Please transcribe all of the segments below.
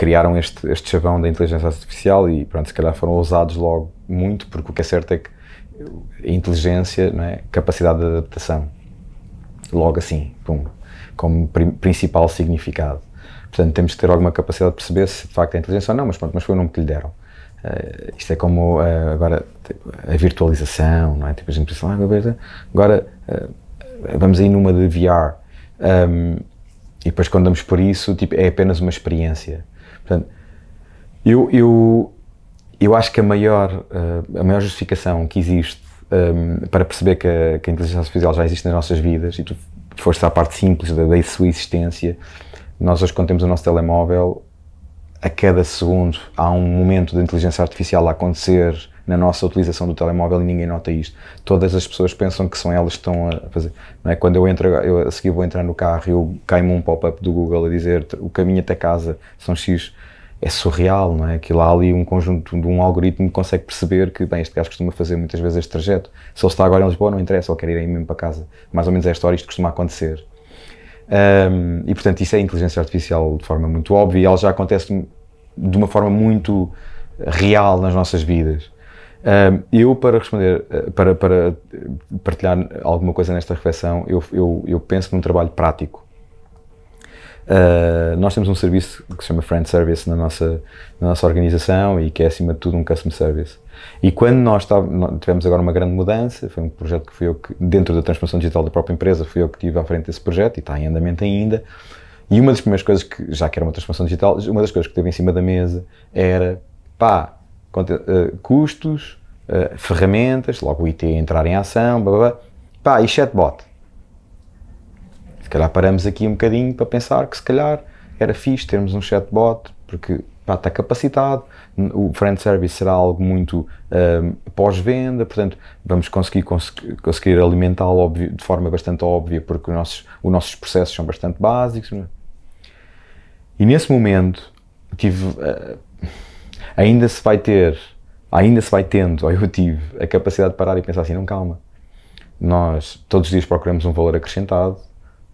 criaram este, este chavão da inteligência artificial e, pronto, se calhar foram ousados logo muito, porque o que é certo é que a inteligência, não é? capacidade de adaptação, logo assim, pum, como principal significado. Portanto, temos que ter alguma capacidade de perceber se de facto é inteligência ou não, mas pronto, mas foi o nome que lhe deram. Uh, isto é como uh, agora tipo, a virtualização, não é? Tipo, a gente pensa, ah, agora uh, vamos aí numa de VR. Um, e depois quando damos por isso, tipo, é apenas uma experiência. Portanto, eu, eu, eu acho que a maior, eh, a maior justificação que existe um, ehm, para perceber que a, que a, inteligência artificial já existe nas nossas vidas e tu foste à parte simples da, da sua existência, nós hoje quando temos o nosso telemóvel, a cada segundo há um momento da inteligência artificial a acontecer na nossa utilização do telemóvel e ninguém nota isto. Todas as pessoas pensam que são elas que estão a fazer. Não é? Quando eu entro, eu a seguir vou entrar no carro e eu caio-me um pop-up do Google a dizer o caminho até casa são X. É surreal, não é? Aquilo há ali um conjunto de um algoritmo que consegue perceber que, bem, este gajo costuma fazer muitas vezes este trajeto. Se ele está agora em Lisboa, não interessa, ele quer ir aí mesmo para casa. Mais ou menos é a história, isto costuma acontecer. Um, e portanto, isso é inteligência artificial de forma muito óbvia e ela já acontece de uma forma muito real nas nossas vidas eu, para responder, eh, para, para partilhar alguma coisa nesta reflexão, eu, eu, eu penso num trabalho prático. Uh, nós temos um serviço que se chama Friend Service na nossa, na nossa organização e que é, acima de tudo, um Customer Service. E quando nós tá, tivemos agora uma grande mudança, foi um projeto que fui eu que, dentro da transformação digital da própria empresa, fui eu que tive à frente desse projeto e está em andamento ainda. E uma das primeiras coisas que, já que era uma transformação digital, uma das coisas que teve em cima da mesa era, pá, eh, custos, eh, ferramentas, logo o IT entrar em ação, blá, blá, pá, e chatbot. Se calhar paramos aqui um bocadinho para pensar que se calhar era fixe termos um chatbot, porque pá, está capacitado, o friend service será algo muito ehm, pós-venda, portanto vamos conseguir, cons conseguir alimentá-lo de forma bastante óbvia, porque os nossos, os nossos processos são bastante básicos. É? E nesse momento tive... Uh, ainda se vai ter, ainda se vai tendo, ou eu tive, a capacidade de parar e pensar assim, não, calma. Nós todos os dias procuramos um valor acrescentado,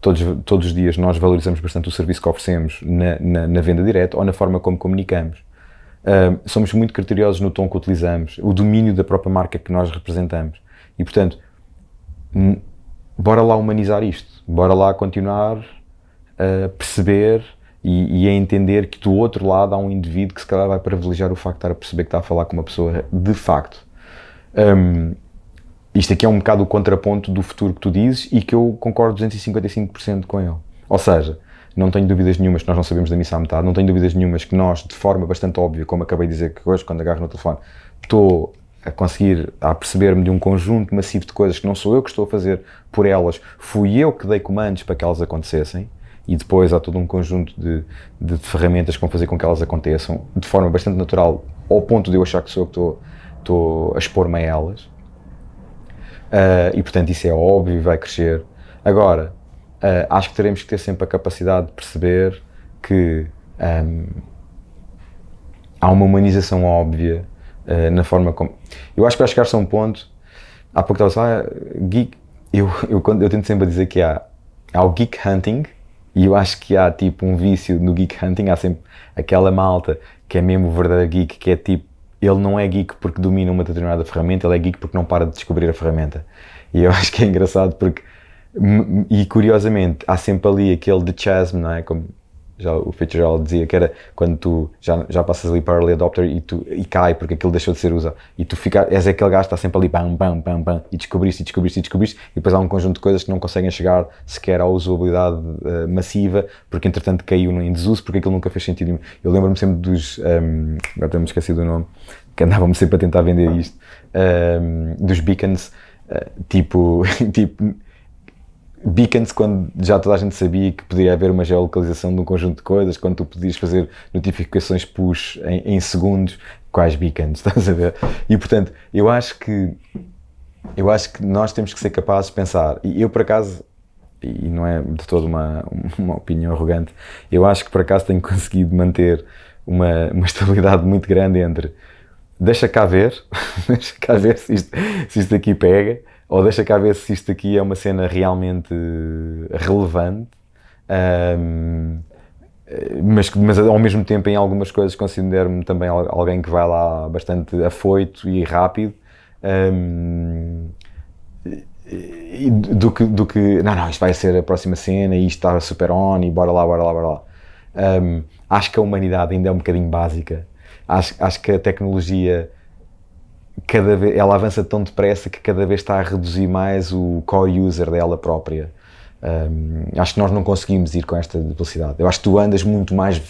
todos, todos os dias nós valorizamos bastante o serviço que oferecemos na, na, na venda direta ou na forma como comunicamos. Uh, somos muito criteriosos no tom que utilizamos, o domínio da própria marca que nós representamos. E, portanto, bora lá humanizar isto, bora lá continuar a perceber e, e, a entender que do outro lado há um indivíduo que se calhar vai privilegiar o facto de estar a perceber que está a falar com uma pessoa de facto. Um, isto aqui é um bocado o contraponto do futuro que tu dizes e que eu concordo 255% com ele. Ou seja, não tenho dúvidas nenhumas que nós não sabemos da missa à metade, não tenho dúvidas nenhumas que nós, de forma bastante óbvia, como acabei de dizer que hoje, quando agarro no telefone, estou a conseguir, a perceber-me de um conjunto massivo de coisas que não sou eu que estou a fazer por elas, fui eu que dei comandos para que elas acontecessem e depois há todo um conjunto de, de, ferramentas que vão fazer com que elas aconteçam de forma bastante natural, ao ponto de eu achar que sou eu que estou a expor-me a elas. Uh, e portanto, isso é óbvio e vai crescer. Agora, uh, acho que teremos que ter sempre a capacidade de perceber que um, ah, há uma humanização óbvia uh, na forma como. Eu acho que vai chegar-se a um ponto. Há pouco estava a falar, geek. Eu, eu, eu, eu tento sempre dizer que há, há o geek hunting, e eu acho que há tipo um vício no geek hunting, há sempre aquela malta que é mesmo verdadeiro geek, que é tipo, ele não é geek porque domina uma determinada ferramenta, ele é geek porque não para de descobrir a ferramenta. E eu acho que é engraçado porque, e curiosamente, há sempre ali aquele de chasm, não é? Como já, o Fitzgerald dizia que era quando tu já, já passas ali para o early adopter e, tu, e cai porque aquilo deixou de ser usado e tu fica, és aquele gajo que está sempre ali pam, pam, pam, pam e descobriste, e descobriste, e descobriste e depois há um conjunto de coisas que não conseguem chegar sequer à usabilidade uh, massiva porque entretanto caiu em desuso porque aquilo nunca fez sentido eu lembro-me sempre dos um, ehm, agora tenho-me esquecido do nome que andavam sempre a tentar vender isto um, ehm, dos beacons uh, tipo, tipo beacons quando já toda a gente sabia que podia haver uma geolocalização de um conjunto de coisas, quando tu podias fazer notificações push em, em segundos, quais beacons, estás a ver? E portanto, eu acho que eu acho que nós temos que ser capazes de pensar, e eu por acaso e não é de toda uma, uma opinião arrogante, eu acho que por acaso tenho conseguido manter uma, uma estabilidade muito grande entre deixa cá ver, deixa cá ver se isto, se isto aqui pega, ou deixa cá ver se isto aqui é uma cena realmente eh, relevante, um, eh, mas, mas ao mesmo tempo, em algumas coisas, considero-me também alguém que vai lá bastante afoito e rápido. Um, do que, do que, não, não, isto vai ser a próxima cena e isto está super on e bora lá, bora lá, bora lá. Um, acho que a humanidade ainda é um bocadinho básica. Acho, acho que a tecnologia cada vez, ela avança tão depressa que cada vez está a reduzir mais o core user dela própria. Um, acho que nós não conseguimos ir com esta velocidade. Eu acho que tu andas muito mais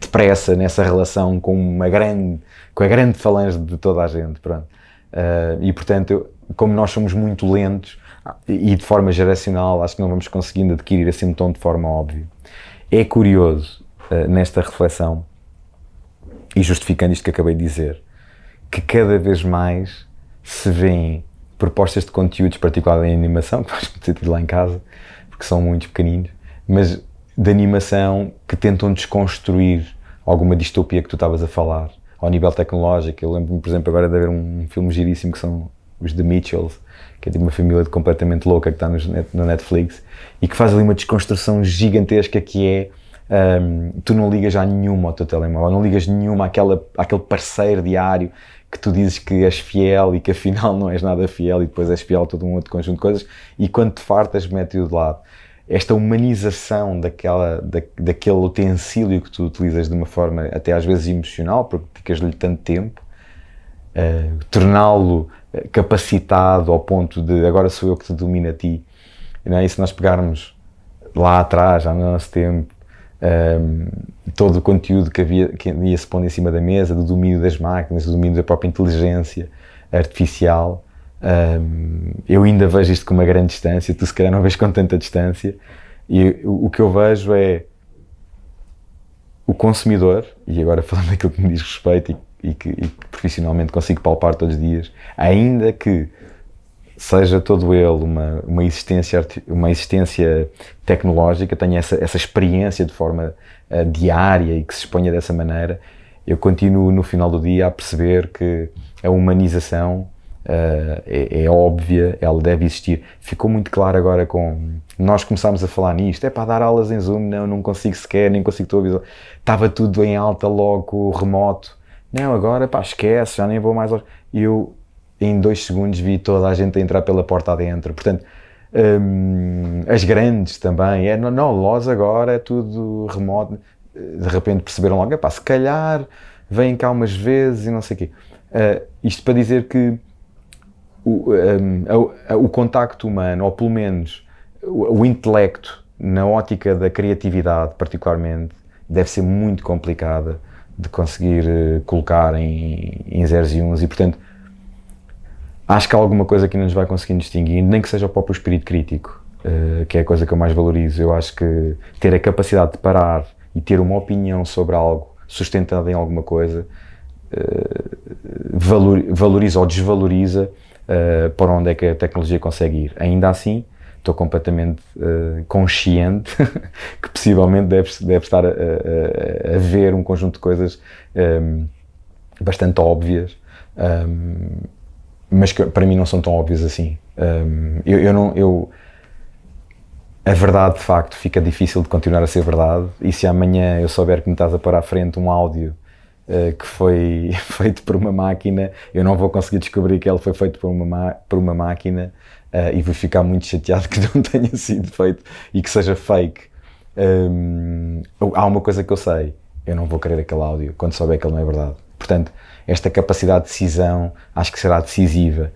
depressa nessa relação com uma grande, com a grande falange de toda a gente, pronto. Uh, e portanto, eu, como nós somos muito lentos ah, e de forma geracional, acho que não vamos conseguindo adquirir esse assim, tom de forma óbvia. É curioso uh, nesta reflexão e justificando isto que acabei de dizer que cada vez mais se vêem propostas de conteúdos, particularmente em animação, que faz muito sentido lá em casa, porque são muito pequeninos, mas de animação que tentam desconstruir alguma distopia que tu estavas a falar, ao nível tecnológico. Eu lembro-me, por exemplo, agora de haver um filme giríssimo que são os The Mitchells, que é de tipo uma família completamente louca que está no Netflix e que faz ali uma desconstrução gigantesca que é um, tu não ligas a nenhuma ao teu telemóvel, não ligas nenhuma àquela, àquele parceiro diário que tu dizes que és fiel e que afinal não és nada fiel e depois és fiel a todo um outro conjunto de coisas e quando te fartas mete-o de lado. Esta humanização daquela, da, daquele utensílio que tu utilizas de uma forma até às vezes emocional, porque dedicas-lhe tanto tempo, uh, torná-lo ah, capacitado ao ponto de agora sou eu que te domino a ti. E, não é? e se nós pegarmos lá atrás, há no nosso tempo, um, todo o conteúdo que, havia, que ia se pondo em cima da mesa, do domínio das máquinas, do domínio da própria inteligência artificial. Um, eu ainda vejo isto com uma grande distância, tu se calhar não vês com tanta distância. E o, o que eu vejo é o consumidor, e agora falando daquilo que me diz respeito e, e, que, e que profissionalmente consigo palpar todos os dias, ainda que seja todo ele uma, uma, existência, uma existência tecnológica, tenha essa, essa experiência de forma uh, diária e que se exponha dessa maneira, eu continuo no final do dia a perceber que a humanização uh, é, é, óbvia, ela deve existir. Ficou muito claro agora com. Nós começámos a falar nisto, é para dar aulas em Zoom, não, não consigo sequer, nem consigo tua visão. Estava tudo em alta, logo, remoto. Não, agora, pá, esquece, já nem vou mais. Eu em dois segundos vi toda a gente a entrar pela porta adentro. Portanto, hum, as grandes também. É, não, não, agora é tudo remoto. De repente perceberam logo, pá, se calhar vêm cá umas vezes e não sei o quê. Uh, isto para dizer que o, um, o contacto humano, ou pelo menos o, o intelecto, na ótica da criatividade, particularmente, deve ser muito complicada de conseguir eh, colocar em, em zeros e uns e, portanto, acho que há alguma coisa que não nos vai conseguir distinguir, nem que seja o próprio espírito crítico, uh, que é a coisa que eu mais valorizo. Eu acho que ter a capacidade de parar e ter uma opinião sobre algo sustentada em alguma coisa uh, valoriza ou desvaloriza uh, eh, para onde é que a tecnologia consegue ir. Ainda assim, estou completamente uh, consciente que possivelmente deve, deve estar a, a, a, ver um conjunto de coisas um, ehm, bastante óbvias. Um, ehm, mas que para mim não são tão óbvias assim. Um, eu, eu, não. Eu, a verdade, de facto, fica difícil de continuar a ser verdade, e se amanhã eu souber que me estás a pôr à frente um áudio uh, que foi feito por uma máquina, eu não vou conseguir descobrir que ele foi feito por uma, por uma máquina uh, e vou ficar muito chateado que não tenha sido feito e que seja fake. Um, há uma coisa que eu sei, eu não vou querer aquele áudio quando souber que ele não é verdade. Portanto, esta capacidade de decisão acho que será decisiva.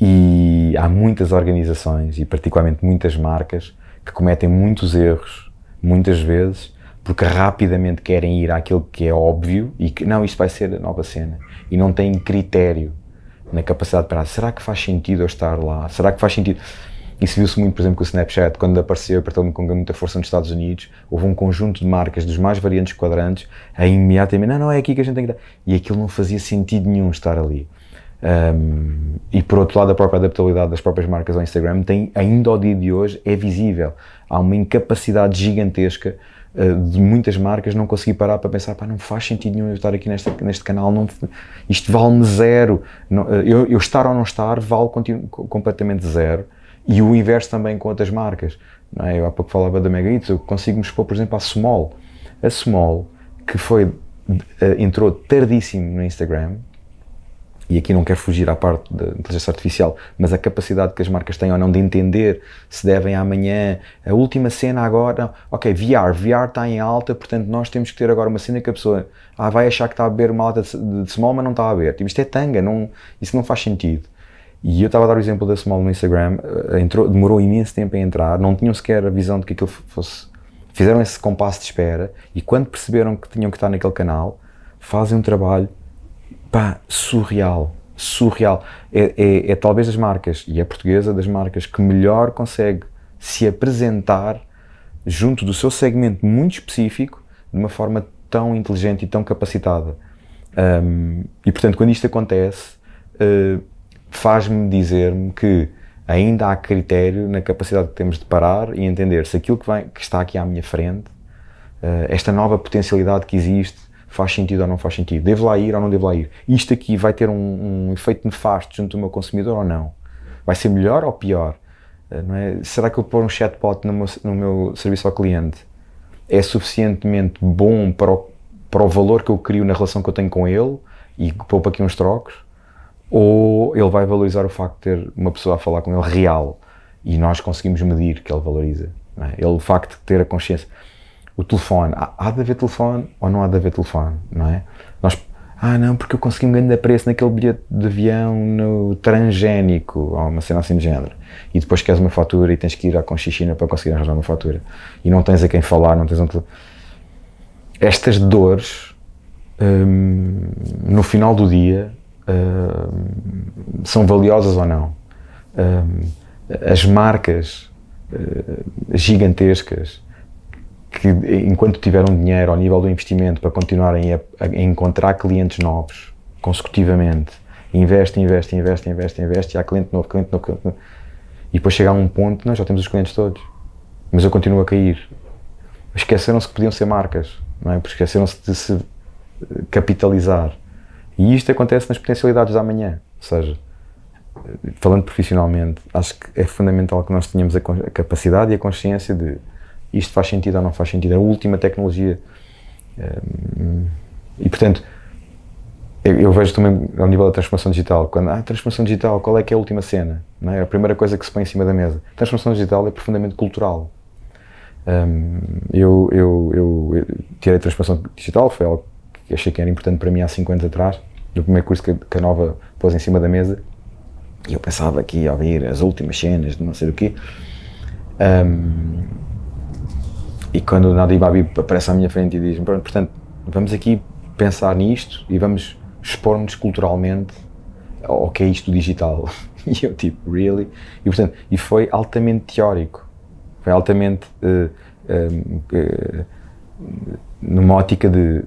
E há muitas organizações, e particularmente muitas marcas, que cometem muitos erros, muitas vezes, porque rapidamente querem ir àquilo que é óbvio e que não, isto vai ser a nova cena. E não têm critério na capacidade para ah, será que faz sentido eu estar lá? Será que faz sentido? Isso viu-se muito, por exemplo, com o Snapchat, quando apareceu, apertou-me com muita força nos Estados Unidos, houve um conjunto de marcas dos mais variantes quadrantes a imediatamente, não, não, é aqui que a gente tem que dar. E aquilo não fazia sentido nenhum estar ali. Um, e por outro lado, a própria adaptabilidade das próprias marcas ao Instagram tem, ainda ao dia de hoje, é visível. Há uma incapacidade gigantesca uh, de muitas marcas não conseguir parar para pensar, pá, não faz sentido nenhum eu estar aqui neste, neste canal, não, isto vale-me zero. Não, eh, eu, eu, estar ou não estar vale completamente zero. E o inverso também com outras marcas. Não é? Eu há pouco falava da Mega Eats, eu consigo me expor, por exemplo, à Small. A Small, que foi, eh, entrou tardíssimo no Instagram, e aqui não quero fugir à parte da inteligência artificial, mas a capacidade que as marcas têm ou não de entender se devem amanhã, a última cena agora, ok, VR, VR está em alta, portanto nós temos que ter agora uma cena que a pessoa ah, vai achar que está a beber uma alta de small, mas não está a beber. Tipo, isto é tanga, não, isso não faz sentido. E eu estava a dar o exemplo desse Small no Instagram, eh, entrou, demorou imenso tempo a entrar, não tinham sequer a visão de que aquilo fosse. Fizeram esse compasso de espera e quando perceberam que tinham que estar naquele canal, fazem um trabalho pá, surreal. Surreal. É, é, é talvez as marcas, e a é portuguesa das marcas, que melhor consegue se apresentar junto do seu segmento muito específico de uma forma tão inteligente e tão capacitada. Um, e portanto, quando isto acontece, uh, faz-me dizer-me que ainda há critério na capacidade que temos de parar e entender se aquilo que, vem, que está aqui à minha frente, eh, esta nova potencialidade que existe, faz sentido ou não faz sentido, devo lá ir ou não devo lá ir, isto aqui vai ter um, um efeito nefasto junto do meu consumidor ou não, vai ser melhor ou pior, eh, é? será que eu pôr um chatbot no meu, no meu serviço ao cliente é suficientemente bom para o, para o valor que eu crio na relação que eu tenho com ele e poupa aqui uns trocos? ou ele vai valorizar o facto de ter uma pessoa a falar com ele real e nós conseguimos medir que ele valoriza. É? Ele, o facto de ter a consciência. O telefone, há, há de haver telefone ou não há de haver telefone, não é? Nós, ah não, porque eu consegui um grande preço naquele bilhete de avião no transgénico, ou uma cena assim de género. E depois queres uma fatura e tens que ir à Conchichina para conseguir arranjar uma fatura. E não tens a quem falar, não tens um telefone. Estas dores, hum, no final do dia, são valiosas ou não. Uh, as marcas uh, gigantescas que, enquanto tiveram dinheiro ao nível do investimento para continuarem a, a encontrar clientes novos consecutivamente, investem investem investem investem investem e há cliente novo, cliente novo, cliente novo. E depois chega a um ponto, nós já temos os clientes todos, mas eu continuo a cair. Esqueceram-se que podiam ser marcas, não é? esqueceram-se de se eh, capitalizar. E isto acontece nas potencialidades da manhã. Ou seja, falando profissionalmente, acho que é fundamental que nós tenhamos a, capacidade e a consciência de isto faz sentido ou não faz sentido. É a última tecnologia. Hum, e portanto, eu, vejo também ao nível da transformação digital, quando há ah, transformação digital, qual é que é a última cena? Não é? A primeira coisa que se põe em cima da mesa. transformação digital é profundamente cultural. Um, eu, eu, eu, eu tirei transformação digital, foi algo que achei que era importante para mim há 5 anos atrás, do primeiro curso que, a Nova pôs em cima da mesa, e eu pensava aqui a ouvir as últimas cenas de não sei o quê. Um, e quando o Nadi Babi aparece à minha frente e diz-me, portanto, vamos aqui pensar nisto e vamos expor-nos culturalmente ao que é isto digital. E eu tipo, really? E portanto, e foi altamente teórico. Foi altamente uh, uh, uh, numa ótica de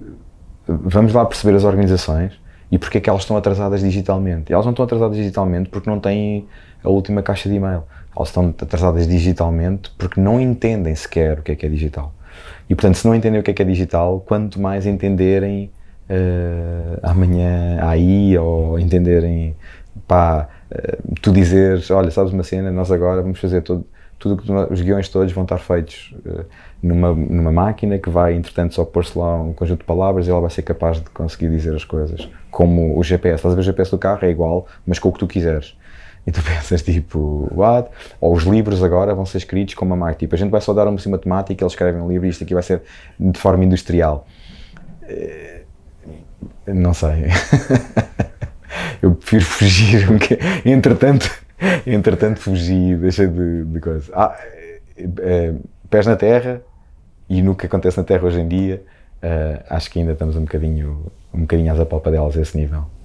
vamos lá perceber as organizações e porque é que elas estão atrasadas digitalmente. E elas não estão atrasadas digitalmente porque não têm a última caixa de e-mail. Elas estão atrasadas digitalmente porque não entendem sequer o que é que é digital. E portanto, se não entenderem o que é que é digital, quanto mais entenderem uh, amanhã aí ou entenderem pá, uh, tu dizeres, olha, sabes uma cena, nós agora vamos fazer todo tudo que, os guiões todos vão estar feitos eh, numa, numa máquina que vai, entretanto, só pôr-se lá um conjunto de palavras e ela vai ser capaz de conseguir dizer as coisas. Como o GPS, estás a ver o GPS do carro é igual, mas com o que tu quiseres. E tu pensas tipo, what? Ou os livros agora vão ser escritos com uma máquina. Tipo, a gente vai só dar uma assim, matemática, eles escrevem um livro e isto aqui vai ser de forma industrial. Eh, não sei. Eu prefiro fugir, porque entretanto Entretanto, fugi, deixei de, de coisa. Ah, é, é, pés na terra e no que acontece na terra hoje em dia, uh, acho que ainda estamos um bocadinho, um bocadinho às apalpadelas a esse nível.